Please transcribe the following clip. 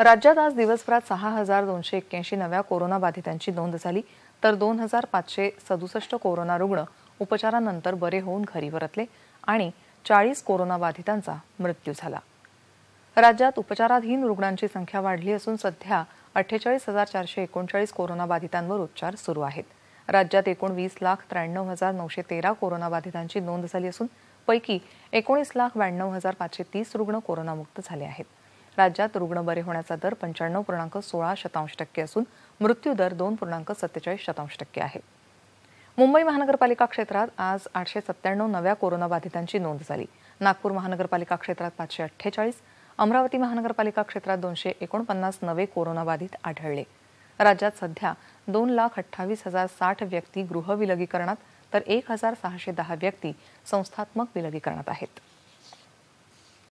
राज्यात आज दिवसभरात सहा हजार दोनशे एक्क्याऐंशी नव्या कोरोनाबाधितांची नोंद झाली तर दोन हजार पाचशे सदुसष्ट कोरोना रुग्ण उपचारानंतर बरे होऊन घरी परतले आणि चाळीस कोरोनाबाधितांचा मृत्यू झाला राज्यात उपचाराधीन रुग्णांची संख्या वाढली असून सध्या अठ्ठेचाळीस हजार चारशे एकोणचाळीस कोरोनाबाधितांवर उपचार सुरू आहेत राज्यात एकूण वीस लाख त्र्याण्णव हजार नऊशे तेरा कोरोनाबाधितांची नोंद झाली असून पैकी एकोणीस लाख ब्याण्णव हजार पाचशे तीस रुग्ण कोरोनामुक्त झाले आहेत राज्यात रुग्ण बरे होण्याचा दर पंच्याण्णव पूर्णांक सोळा शतांश टक्के असून मृत्यू दर दोन पूर्णांक सत्तेचाळीस शतांश टक्के आहे मुंबई महानगरपालिका क्षेत्रात आज आठशे सत्त्याण्णव नव्या कोरोनाबाधितांची नोंद झाली नागपूर महानगरपालिका क्षेत्रात पाचशे अठ्ठेचाळीस अमरावती महानगरपालिका क्षेत्रात दोनशे एकोणपन्नास नवे कोरोनाबाधित आढळले राज्यात सध्या दोन लाख अठ्ठावीस हजार साठ व्यक्ती गृह विलगीकरणात तर एक हजार सहाशे दहा व्यक्ती संस्थात्मक विलगीकरणात आहेत